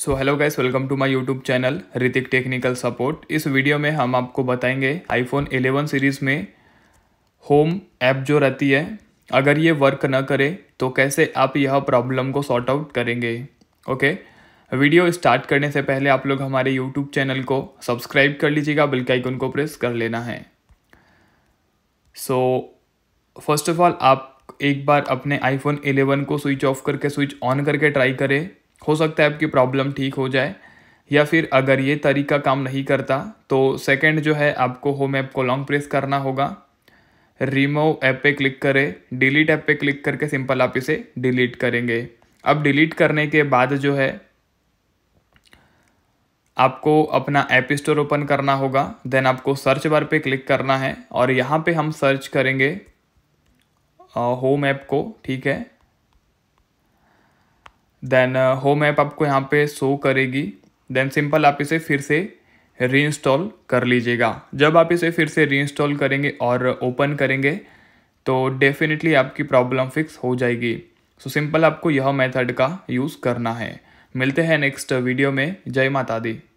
so hello guys welcome to my YouTube channel Hrithik technical support इस video में हम आपको बताएंगे आईफोन 11 सीरीज़ में होम ऐप जो रहती है अगर ये वर्क ना करे तो कैसे आप यह प्रॉब्लम को सॉर्ट आउट करेंगे ओके वीडियो स्टार्ट करने से पहले आप लोग हमारे यूट्यूब चैनल को सब्सक्राइब कर लीजिएगा बिल्कुल आइकन को प्रेस कर लेना है सो फर्स्ट ऑफ ऑल आप एक बार अपने आईफोन 11 को स्विच ऑफ करके स्विच ऑन करके ट्राई करें हो सकता है आपकी प्रॉब्लम ठीक हो जाए या फिर अगर ये तरीका काम नहीं करता तो सेकंड जो है आपको होम ऐप को लॉन्ग प्रेस करना होगा रिमूव ऐप पे क्लिक करें डिलीट ऐप पे क्लिक करके सिंपल आप इसे डिलीट करेंगे अब डिलीट करने के बाद जो है आपको अपना ऐप स्टोर ओपन करना होगा देन आपको सर्च बार पे क्लिक करना है और यहाँ पे हम सर्च करेंगे होम ऐप को ठीक है देन होम ऐप आपको यहाँ पे शो करेगी देन सिंपल आप इसे फिर से री कर लीजिएगा जब आप इसे फिर से री करेंगे और ओपन करेंगे तो डेफिनेटली आपकी प्रॉब्लम फिक्स हो जाएगी सो so, सिंपल आपको यह मेथड का यूज़ करना है मिलते हैं नेक्स्ट वीडियो में जय माता दी